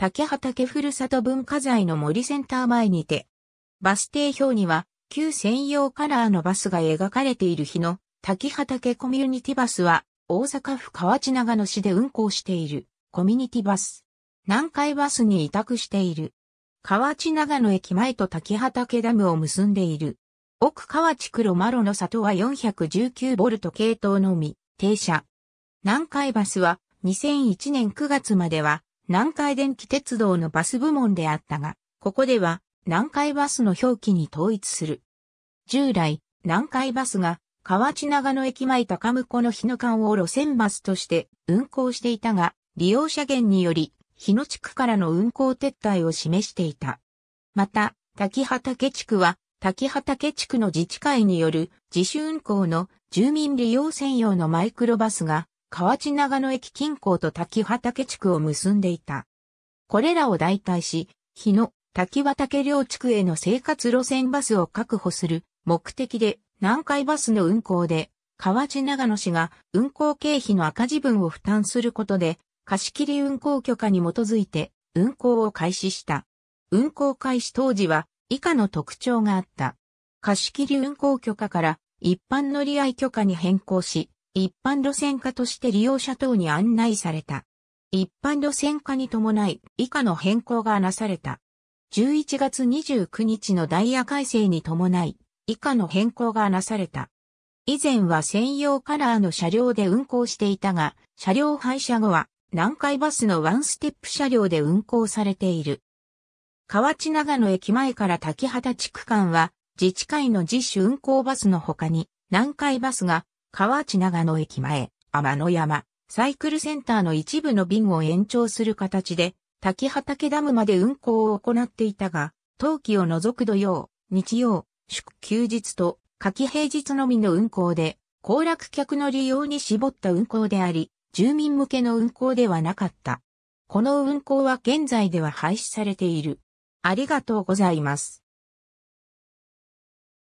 竹畑ふるさと文化財の森センター前にて、バス停表には、旧専用カラーのバスが描かれている日の、竹畑コミュニティバスは、大阪府河内長野市で運行している、コミュニティバス。南海バスに委託している。河内長野駅前と竹畑ダムを結んでいる。奥河内黒マロの里は4 1 9ト系統のみ、停車。南海バスは2001年9月までは南海電気鉄道のバス部門であったが、ここでは南海バスの表記に統一する。従来、南海バスが河内長野駅前高向の日野間を路線バスとして運行していたが、利用者減により、日野地区からの運行撤退を示していた。また、滝畑地区は、滝畑地区の自治会による自主運行の住民利用専用のマイクロバスが河内長野駅近郊と滝畑地区を結んでいた。これらを代替し、日野、滝畑両地区への生活路線バスを確保する目的で、南海バスの運行で、河内長野市が運行経費の赤字分を負担することで、貸切運行許可に基づいて運行を開始した。運行開始当時は以下の特徴があった。貸切運行許可から一般乗り合い許可に変更し、一般路線化として利用者等に案内された。一般路線化に伴い以下の変更がなされた。11月29日のダイヤ改正に伴い以下の変更がなされた。以前は専用カラーの車両で運行していたが、車両廃車後は南海バスのワンステップ車両で運行されている。河内長野駅前から滝畑地区間は自治会の自主運行バスの他に南海バスが河内長野駅前、天の山、サイクルセンターの一部の便を延長する形で、滝畑ダムまで運行を行っていたが、冬季を除く土曜、日曜、祝休日と、夏季平日のみの運行で、行楽客の利用に絞った運行であり、住民向けの運行ではなかった。この運行は現在では廃止されている。ありがとうございます。